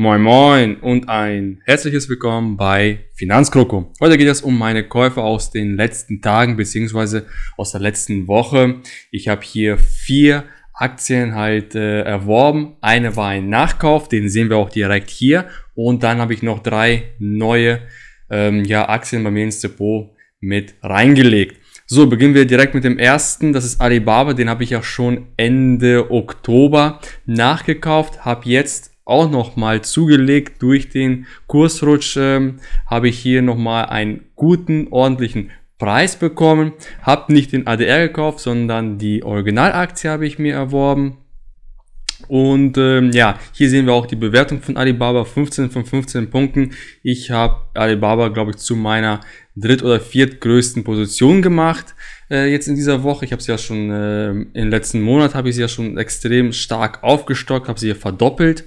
Moin Moin und ein herzliches Willkommen bei Finanzkroko. Heute geht es um meine Käufe aus den letzten Tagen beziehungsweise aus der letzten Woche. Ich habe hier vier Aktien halt äh, erworben. Eine war ein Nachkauf, den sehen wir auch direkt hier. Und dann habe ich noch drei neue ähm, ja, Aktien bei mir ins Depot mit reingelegt. So, beginnen wir direkt mit dem ersten. Das ist Alibaba. Den habe ich ja schon Ende Oktober nachgekauft. Habe jetzt auch nochmal zugelegt durch den Kursrutsch. Ähm, habe ich hier nochmal einen guten, ordentlichen Preis bekommen. Habe nicht den ADR gekauft, sondern die Originalaktie habe ich mir erworben. Und ähm, ja, hier sehen wir auch die Bewertung von Alibaba, 15 von 15 Punkten. Ich habe Alibaba, glaube ich, zu meiner dritt- oder viertgrößten Position gemacht äh, jetzt in dieser Woche. Ich habe sie ja schon, äh, im letzten Monat habe ich sie ja schon extrem stark aufgestockt, habe sie ja verdoppelt.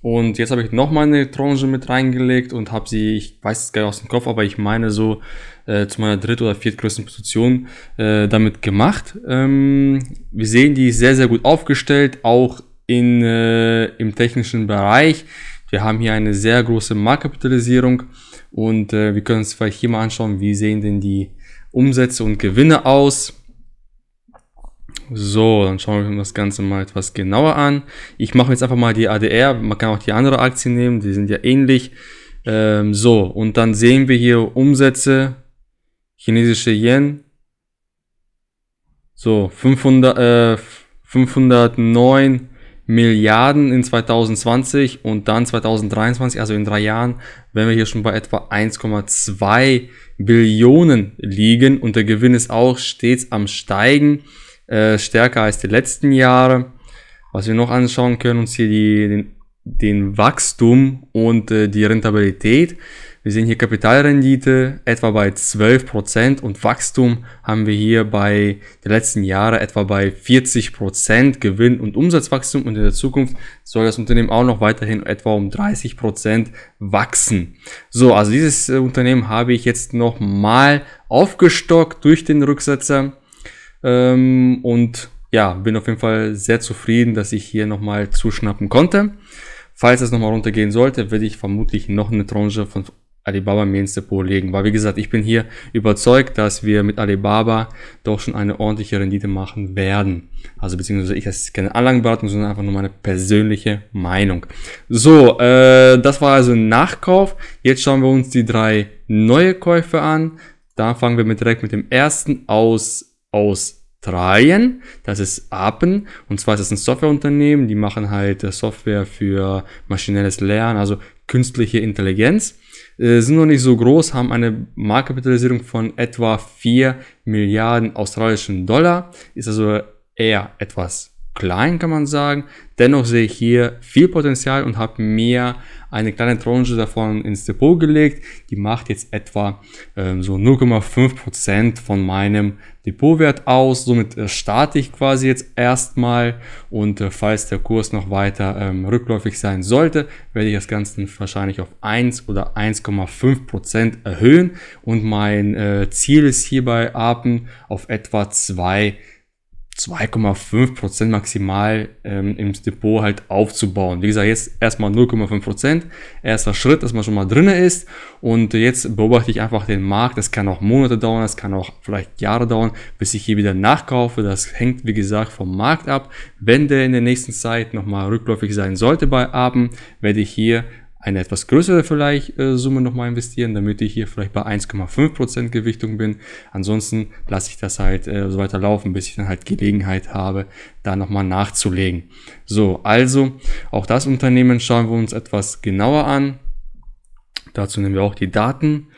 Und jetzt habe ich nochmal eine Tranche mit reingelegt und habe sie, ich weiß es gar nicht aus dem Kopf, aber ich meine so äh, zu meiner dritt- oder viertgrößten Position äh, damit gemacht. Ähm, wir sehen, die sehr, sehr gut aufgestellt, auch in, äh, im technischen Bereich. Wir haben hier eine sehr große Marktkapitalisierung und äh, wir können uns vielleicht hier mal anschauen, wie sehen denn die Umsätze und Gewinne aus. So, dann schauen wir uns das Ganze mal etwas genauer an. Ich mache jetzt einfach mal die ADR, man kann auch die andere Aktie nehmen, die sind ja ähnlich. Ähm, so, und dann sehen wir hier Umsätze, chinesische Yen. So, 500, äh, 509 Milliarden in 2020 und dann 2023, also in drei Jahren, wenn wir hier schon bei etwa 1,2 Billionen liegen und der Gewinn ist auch stets am Steigen. Äh, stärker als die letzten Jahre. Was wir noch anschauen können, uns hier die, den, den Wachstum und äh, die Rentabilität. Wir sehen hier Kapitalrendite etwa bei 12% und Wachstum haben wir hier bei den letzten Jahren etwa bei 40% Gewinn und Umsatzwachstum und in der Zukunft soll das Unternehmen auch noch weiterhin etwa um 30% wachsen. So, also dieses äh, Unternehmen habe ich jetzt nochmal aufgestockt durch den Rücksetzer ähm, und ja, bin auf jeden Fall sehr zufrieden, dass ich hier nochmal zuschnappen konnte. Falls es nochmal runtergehen sollte, werde ich vermutlich noch eine Tranche von Alibaba mir Depot legen. Weil wie gesagt, ich bin hier überzeugt, dass wir mit Alibaba doch schon eine ordentliche Rendite machen werden. Also beziehungsweise ich, das ist keine Anlagenberatung, sondern einfach nur meine persönliche Meinung. So, äh, das war also ein Nachkauf. Jetzt schauen wir uns die drei neue Käufe an. Da fangen wir mit direkt mit dem ersten aus Australien. Das ist Appen. Und zwar ist es ein Softwareunternehmen, die machen halt äh, Software für maschinelles Lernen, also künstliche Intelligenz. Äh, sind noch nicht so groß, haben eine Marktkapitalisierung von etwa 4 Milliarden australischen Dollar. Ist also eher etwas klein, kann man sagen. Dennoch sehe ich hier viel Potenzial und habe mir eine kleine Tranche davon ins Depot gelegt. Die macht jetzt etwa äh, so 0,5% von meinem Depotwert aus. Somit äh, starte ich quasi jetzt erstmal und äh, falls der Kurs noch weiter ähm, rückläufig sein sollte, werde ich das Ganze wahrscheinlich auf 1 oder 1,5% erhöhen und mein äh, Ziel ist hierbei Apen auf etwa 2 2,5% maximal ähm, im Depot halt aufzubauen. Wie gesagt, jetzt erstmal 0,5%. Erster Schritt, dass man schon mal drin ist. Und jetzt beobachte ich einfach den Markt. Das kann auch Monate dauern, das kann auch vielleicht Jahre dauern, bis ich hier wieder nachkaufe. Das hängt, wie gesagt, vom Markt ab. Wenn der in der nächsten Zeit nochmal rückläufig sein sollte bei Abend, werde ich hier eine etwas größere vielleicht äh, Summe nochmal investieren, damit ich hier vielleicht bei 1,5% Gewichtung bin. Ansonsten lasse ich das halt äh, so weiter laufen, bis ich dann halt Gelegenheit habe, da nochmal nachzulegen. So, also auch das Unternehmen schauen wir uns etwas genauer an. Dazu nehmen wir auch die Daten,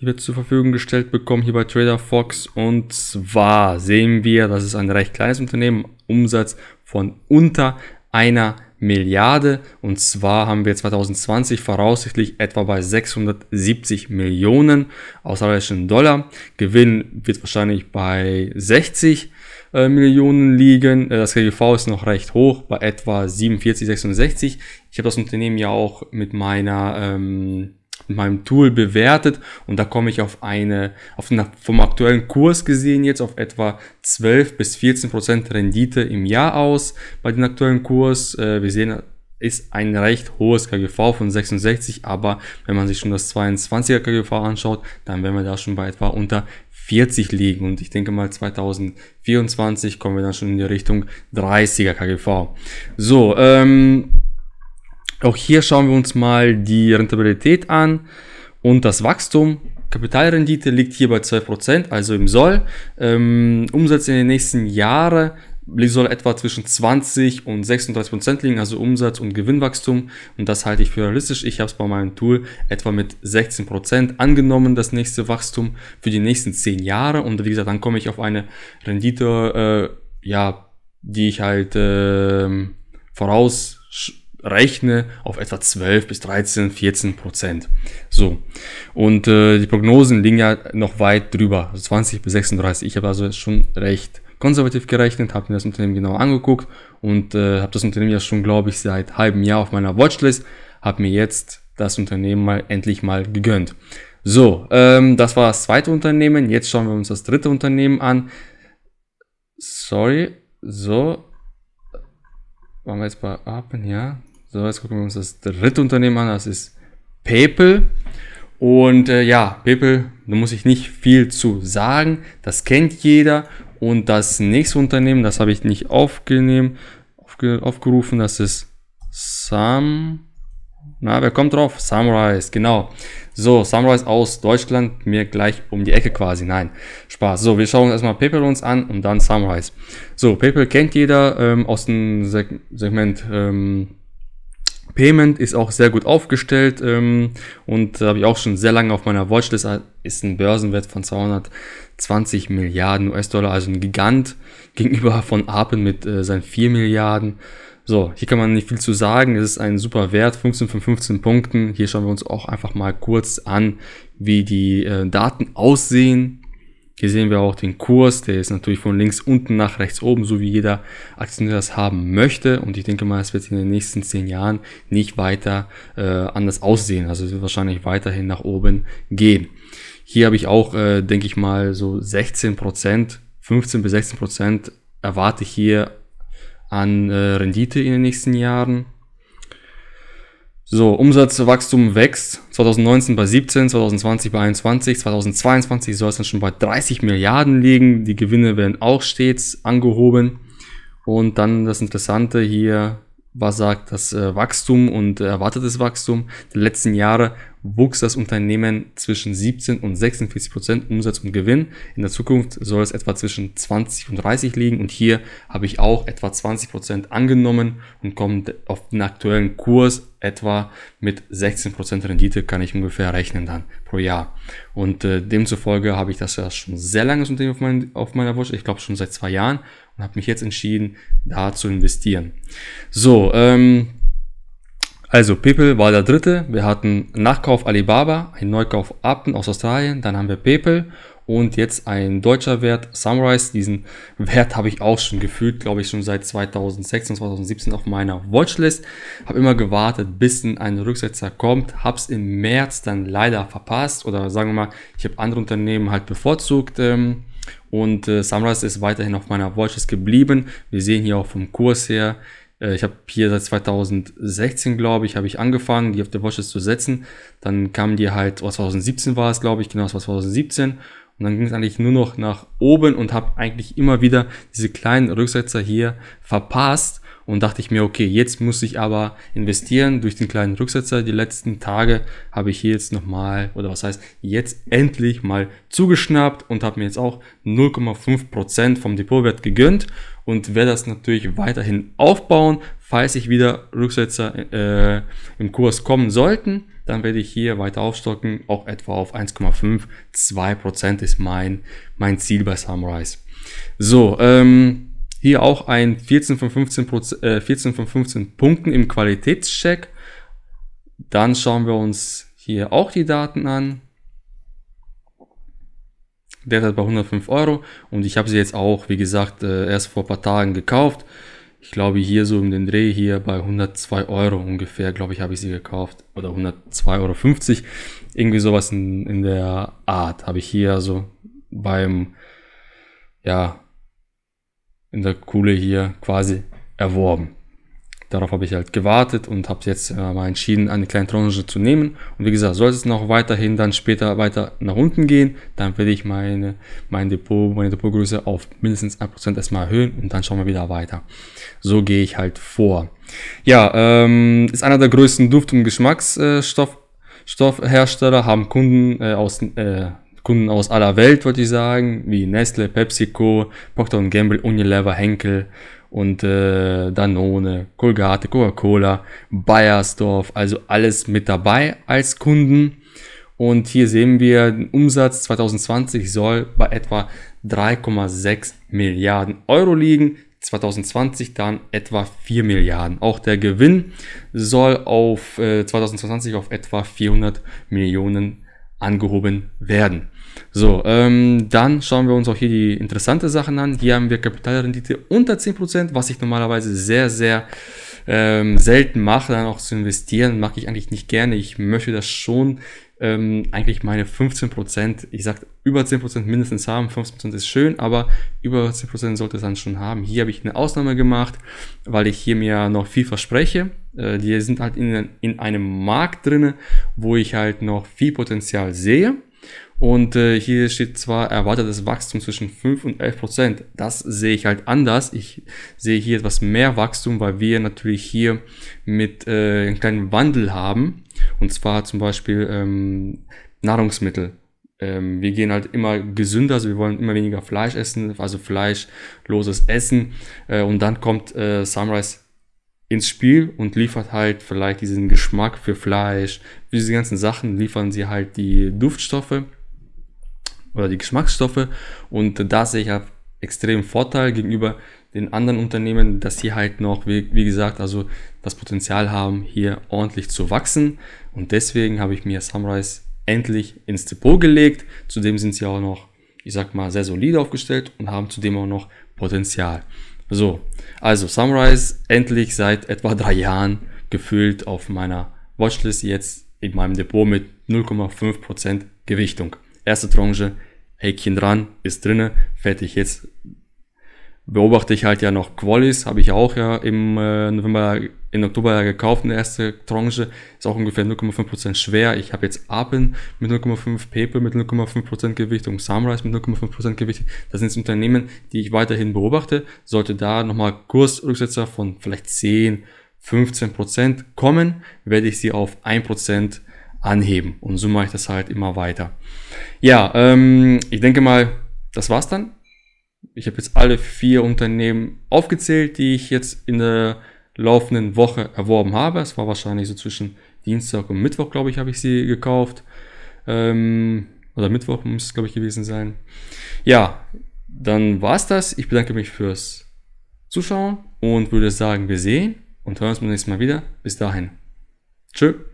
die wir zur Verfügung gestellt bekommen hier bei Trader Fox. Und zwar sehen wir, das ist ein recht kleines Unternehmen, Umsatz von unter einer Milliarde und zwar haben wir 2020 voraussichtlich etwa bei 670 Millionen australischen Dollar. Gewinn wird wahrscheinlich bei 60 äh, Millionen liegen. Äh, das KGV ist noch recht hoch, bei etwa 47, 66. Ich habe das Unternehmen ja auch mit meiner ähm, meinem Tool bewertet und da komme ich auf eine, auf eine, vom aktuellen Kurs gesehen jetzt auf etwa 12 bis 14 Prozent Rendite im Jahr aus bei dem aktuellen Kurs. Äh, wir sehen ist ein recht hohes KGV von 66, aber wenn man sich schon das 22er KGV anschaut, dann werden wir da schon bei etwa unter 40 liegen und ich denke mal 2024 kommen wir dann schon in die Richtung 30er KGV. So, ähm, auch hier schauen wir uns mal die Rentabilität an und das Wachstum. Kapitalrendite liegt hier bei 12%, also im Soll. Ähm, Umsätze in den nächsten Jahren soll etwa zwischen 20 und 36 Prozent liegen, also Umsatz- und Gewinnwachstum. Und das halte ich für realistisch. Ich habe es bei meinem Tool etwa mit 16 Prozent angenommen, das nächste Wachstum für die nächsten 10 Jahre. Und wie gesagt, dann komme ich auf eine Rendite, äh, ja, die ich halt äh, voraus rechne auf etwa 12 bis 13, 14 Prozent. So. Und äh, die Prognosen liegen ja noch weit drüber, also 20 bis 36. Ich habe also schon recht konservativ gerechnet, habe mir das Unternehmen genau angeguckt und äh, habe das Unternehmen ja schon, glaube ich, seit halbem Jahr auf meiner Watchlist, habe mir jetzt das Unternehmen mal endlich mal gegönnt. So, ähm, das war das zweite Unternehmen. Jetzt schauen wir uns das dritte Unternehmen an. Sorry, so. Waren wir jetzt bei Appen, ja? So, jetzt gucken wir uns das dritte Unternehmen an, das ist PayPal. Und äh, ja, PayPal, da muss ich nicht viel zu sagen, das kennt jeder. Und das nächste Unternehmen, das habe ich nicht aufgenommen, aufge, aufgerufen, das ist Sam. Na, wer kommt drauf? Sunrise, genau. So, Sunrise aus Deutschland, mir gleich um die Ecke quasi. Nein, Spaß. So, wir schauen uns erstmal PayPal uns an und dann Sunrise. So, PayPal kennt jeder ähm, aus dem Segment ähm, Payment ist auch sehr gut aufgestellt ähm, und habe ich auch schon sehr lange auf meiner Watchlist. Ah, ist ein Börsenwert von 220 Milliarden US-Dollar, also ein Gigant gegenüber von Apen mit äh, seinen 4 Milliarden. So, hier kann man nicht viel zu sagen. Es ist ein super Wert, 15 von 15 Punkten. Hier schauen wir uns auch einfach mal kurz an, wie die äh, Daten aussehen hier sehen wir auch den Kurs, der ist natürlich von links unten nach rechts oben, so wie jeder Aktionär das haben möchte. Und ich denke mal, es wird in den nächsten zehn Jahren nicht weiter äh, anders aussehen. Also es wird wahrscheinlich weiterhin nach oben gehen. Hier habe ich auch, äh, denke ich mal, so 16 Prozent, 15 bis 16 Prozent erwarte ich hier an äh, Rendite in den nächsten Jahren. So, Umsatzwachstum wächst 2019 bei 17, 2020 bei 21, 2022 soll es dann schon bei 30 Milliarden liegen. Die Gewinne werden auch stets angehoben. Und dann das Interessante hier, was sagt das äh, Wachstum und erwartetes Wachstum der letzten Jahre wuchs das Unternehmen zwischen 17 und 46 Prozent Umsatz und Gewinn. In der Zukunft soll es etwa zwischen 20 und 30 liegen und hier habe ich auch etwa 20 Prozent angenommen und komme auf den aktuellen Kurs etwa mit 16 Prozent Rendite kann ich ungefähr rechnen dann pro Jahr. Und äh, demzufolge habe ich das ja schon sehr lange das Unternehmen auf, mein, auf meiner Wunsch, ich glaube schon seit zwei Jahren und habe mich jetzt entschieden, da zu investieren. So, ähm, also PayPal war der dritte. Wir hatten Nachkauf Alibaba, ein Neukauf Upton aus Australien. Dann haben wir PayPal und jetzt ein deutscher Wert, Sunrise. Diesen Wert habe ich auch schon gefühlt, glaube ich, schon seit 2006 und 2017 auf meiner Watchlist. Habe immer gewartet, bis ein Rücksetzer kommt. Habe es im März dann leider verpasst oder sagen wir mal, ich habe andere Unternehmen halt bevorzugt. Ähm, und äh, Sunrise ist weiterhin auf meiner Watchlist geblieben. Wir sehen hier auch vom Kurs her, äh, ich habe hier seit 2016, glaube ich, habe ich angefangen, die auf der Watches zu setzen. Dann kamen die halt, was 2017 war es, glaube ich, genau, es war 2017. Und dann ging es eigentlich nur noch nach oben und habe eigentlich immer wieder diese kleinen Rücksetzer hier verpasst und dachte ich mir, okay, jetzt muss ich aber investieren durch den kleinen Rücksetzer. Die letzten Tage habe ich hier jetzt nochmal, oder was heißt, jetzt endlich mal zugeschnappt und habe mir jetzt auch 0,5% vom Depotwert gegönnt und werde das natürlich weiterhin aufbauen. Falls ich wieder Rücksetzer äh, im Kurs kommen sollten, dann werde ich hier weiter aufstocken, auch etwa auf 1,5. 2% ist mein, mein Ziel bei Sunrise. So, ähm, hier auch ein 14 von 15, Proz äh, 14 von 15 Punkten im Qualitätscheck. Dann schauen wir uns hier auch die Daten an. Derzeit halt bei 105 Euro und ich habe sie jetzt auch, wie gesagt, äh, erst vor ein paar Tagen gekauft. Ich glaube hier so um den Dreh hier bei 102 Euro ungefähr, glaube ich, habe ich sie gekauft oder 102,50 Euro. Irgendwie sowas in, in der Art habe ich hier also beim ja, in der Kuhle hier quasi erworben. Darauf habe ich halt gewartet und habe jetzt äh, mal entschieden, eine kleine Tranche zu nehmen. Und wie gesagt, sollte es noch weiterhin dann später weiter nach unten gehen, dann werde ich meine, mein Depot, meine Depotgröße auf mindestens 1% erstmal erhöhen und dann schauen wir wieder weiter. So gehe ich halt vor. Ja, ähm, ist einer der größten Duft- und Geschmacksstoffhersteller, äh, haben Kunden äh, aus äh, Kunden aus aller Welt, würde ich sagen, wie Nestle, PepsiCo, Procter Gamble, Unilever, Henkel und äh, Danone, Colgate, Coca-Cola, Bayersdorf, also alles mit dabei als Kunden. Und hier sehen wir, den Umsatz 2020 soll bei etwa 3,6 Milliarden Euro liegen. 2020 dann etwa 4 Milliarden. Auch der Gewinn soll auf äh, 2020 auf etwa 400 Millionen Euro angehoben werden. So, ähm, dann schauen wir uns auch hier die interessante Sachen an. Hier haben wir Kapitalrendite unter 10%, was ich normalerweise sehr, sehr ähm, selten mache, dann auch zu investieren, mag ich eigentlich nicht gerne. Ich möchte das schon ähm, eigentlich meine 15%, ich sag über 10% mindestens haben, 15% ist schön, aber über 10% sollte es dann schon haben. Hier habe ich eine Ausnahme gemacht, weil ich hier mir noch viel verspreche. Äh, die sind halt in, in einem Markt drinne, wo ich halt noch viel Potenzial sehe und äh, hier steht zwar erwartetes Wachstum zwischen 5 und 11 Prozent. Das sehe ich halt anders. Ich sehe hier etwas mehr Wachstum, weil wir natürlich hier mit äh, einem kleinen Wandel haben. Und zwar zum Beispiel ähm, Nahrungsmittel. Ähm, wir gehen halt immer gesünder, also wir wollen immer weniger Fleisch essen, also fleischloses Essen. Äh, und dann kommt äh, Sunrise ins Spiel und liefert halt vielleicht diesen Geschmack für Fleisch. Für diese ganzen Sachen liefern sie halt die Duftstoffe oder die Geschmacksstoffe. Und da sehe ich halt extremen Vorteil gegenüber den anderen Unternehmen, dass sie halt noch, wie, wie, gesagt, also das Potenzial haben, hier ordentlich zu wachsen. Und deswegen habe ich mir Sunrise endlich ins Depot gelegt. Zudem sind sie auch noch, ich sag mal, sehr solide aufgestellt und haben zudem auch noch Potenzial. So, also Sunrise endlich seit etwa drei Jahren gefüllt auf meiner Watchlist, jetzt in meinem Depot mit 0,5% Gewichtung. Erste Tranche, Häkchen dran, ist drinne, fertig. Jetzt beobachte ich halt ja noch Qualis, habe ich auch ja im äh, November, in Oktober ja gekauft, eine erste Tranche, ist auch ungefähr 0,5% schwer. Ich habe jetzt Apen mit 0,5, Pepe mit 0,5% Gewicht und Sunrise mit 0,5% Gewicht. Das sind Unternehmen, die ich weiterhin beobachte. Sollte da nochmal Kursrücksetzer von vielleicht 10, 15% kommen, werde ich sie auf 1% anheben. Und so mache ich das halt immer weiter. Ja, ähm, ich denke mal, das war's dann ich habe jetzt alle vier Unternehmen aufgezählt, die ich jetzt in der laufenden Woche erworben habe. Es war wahrscheinlich so zwischen Dienstag und Mittwoch, glaube ich, habe ich sie gekauft. Ähm, oder Mittwoch muss es, glaube ich, gewesen sein. Ja, dann war es das. Ich bedanke mich fürs Zuschauen und würde sagen, wir sehen und hören uns beim nächsten Mal wieder. Bis dahin. Tschüss.